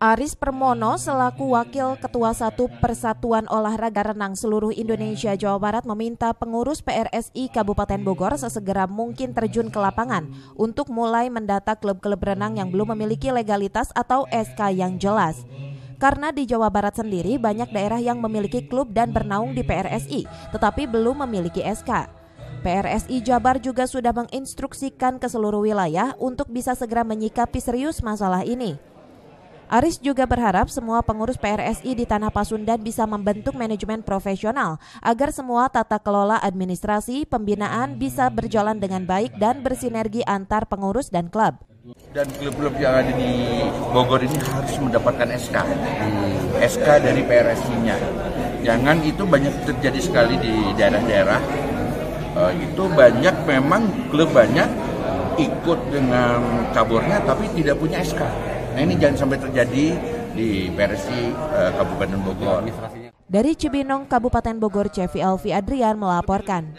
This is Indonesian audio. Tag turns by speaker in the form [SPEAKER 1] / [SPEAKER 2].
[SPEAKER 1] Aris Permono selaku Wakil Ketua Satu Persatuan Olahraga Renang Seluruh Indonesia Jawa Barat meminta pengurus PRSI Kabupaten Bogor sesegera mungkin terjun ke lapangan untuk mulai mendata klub-klub renang yang belum memiliki legalitas atau SK yang jelas. Karena di Jawa Barat sendiri banyak daerah yang memiliki klub dan bernaung di PRSI tetapi belum memiliki SK. PRSI Jabar juga sudah menginstruksikan ke seluruh wilayah untuk bisa segera menyikapi serius masalah ini. Aris juga berharap semua pengurus PRSI di Tanah Pasundan bisa membentuk manajemen profesional agar semua tata kelola administrasi pembinaan bisa berjalan dengan baik dan bersinergi antar pengurus dan klub.
[SPEAKER 2] Dan klub-klub yang ada di Bogor ini harus mendapatkan SK, SK dari PRSI-nya. Jangan itu banyak terjadi sekali di daerah-daerah. Eh, itu banyak memang klub banyak ikut dengan kaburnya tapi tidak punya SK. Nah ini jangan sampai terjadi di versi uh, eh, Kabupaten Bogor.
[SPEAKER 1] Dari Cibinong, Kabupaten Bogor, Cevi Alfi Adrian melaporkan.